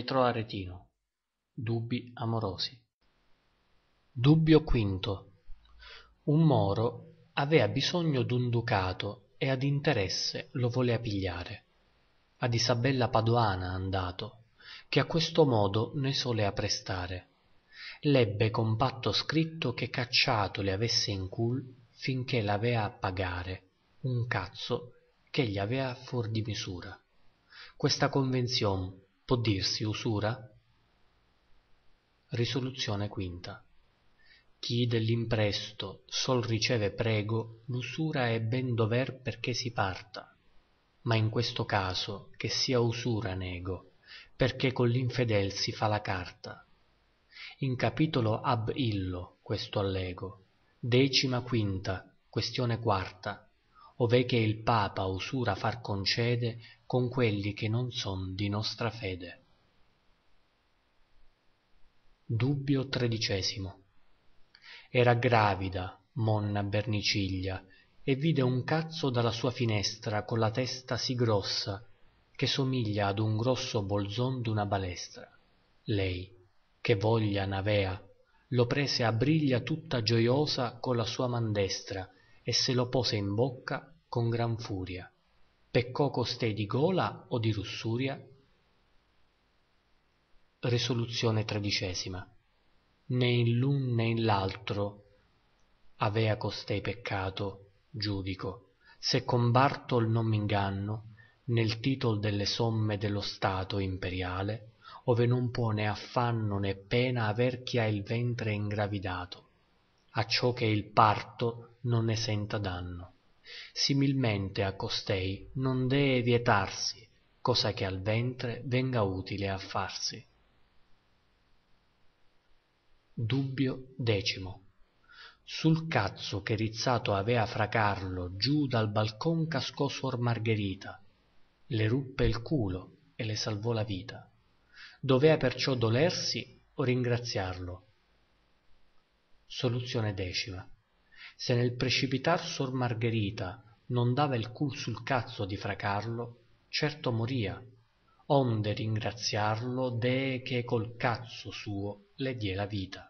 Pietro Aretino Dubbi amorosi Dubbio quinto un moro avea bisogno d'un ducato e ad interesse lo volea pigliare ad isabella padoana andato che a questo modo ne solea prestare l'ebbe con patto scritto che cacciato le avesse in cui finché l'avea a pagare un cazzo che gli avea fuor di misura questa convenzion può dirsi usura risoluzione quinta chi dell'impresto sol riceve prego l'usura è ben dover perché si parta ma in questo caso che sia usura nego perchè con l'infedel si fa la carta in capitolo ab illo questo allego decima quinta questione quarta ove che il papa usura far concede con quelli che non son di nostra fede Dubbio Era gravida monna berniciglia e vide un cazzo dalla sua finestra con la testa sì grossa che somiglia ad un grosso bolzon d'una balestra lei che voglia n'avea lo prese a briglia tutta gioiosa con la sua man destra e se lo pose in bocca con gran furia peccò costei di gola o di russuria resoluzione né in l'un né in l'altro avea costei peccato giudico se con bartol non m'inganno nel titol delle somme dello stato imperiale ove non può né affanno né pena aver chi ha il ventre ingravidato acciò che il parto non ne senta danno similmente a costei non dee vietarsi cosa che al ventre venga utile a farsi dubbio decimo sul cazzo che rizzato avea fra carlo giù dal balcon cascò suor margherita le ruppe il culo e le salvò la vita dovea perciò dolersi o ringraziarlo Soluzione decima. Se nel precipitar sor Margherita non dava il cul sul cazzo di fra Carlo, certo moria, onde ringraziarlo dee che col cazzo suo le die la vita.